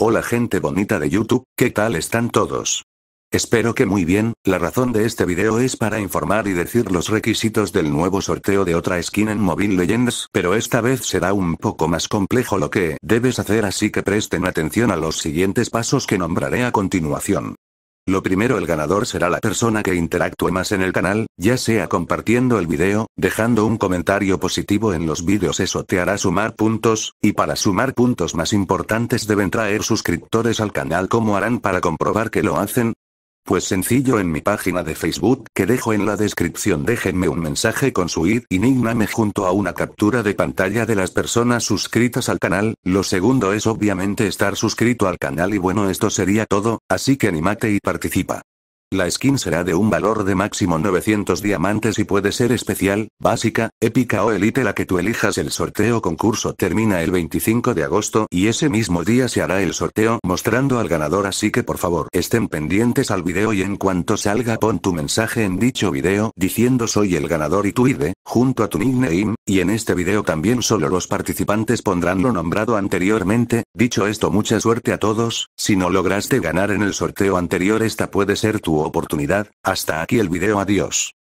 Hola gente bonita de YouTube, ¿qué tal están todos? Espero que muy bien, la razón de este video es para informar y decir los requisitos del nuevo sorteo de otra skin en Mobile Legends, pero esta vez será un poco más complejo lo que debes hacer así que presten atención a los siguientes pasos que nombraré a continuación. Lo primero el ganador será la persona que interactúe más en el canal, ya sea compartiendo el video, dejando un comentario positivo en los vídeos eso te hará sumar puntos, y para sumar puntos más importantes deben traer suscriptores al canal como harán para comprobar que lo hacen, pues sencillo en mi página de Facebook que dejo en la descripción déjenme un mensaje con su id y nígname junto a una captura de pantalla de las personas suscritas al canal, lo segundo es obviamente estar suscrito al canal y bueno esto sería todo, así que animate y participa. La skin será de un valor de máximo 900 diamantes y puede ser especial, básica, épica o elite la que tú elijas. El sorteo concurso termina el 25 de agosto y ese mismo día se hará el sorteo mostrando al ganador así que por favor estén pendientes al video y en cuanto salga pon tu mensaje en dicho video diciendo soy el ganador y tu ID, junto a tu nickname, y en este video también solo los participantes pondrán lo nombrado anteriormente, dicho esto mucha suerte a todos, si no lograste ganar en el sorteo anterior esta puede ser tu oportunidad, hasta aquí el video adiós.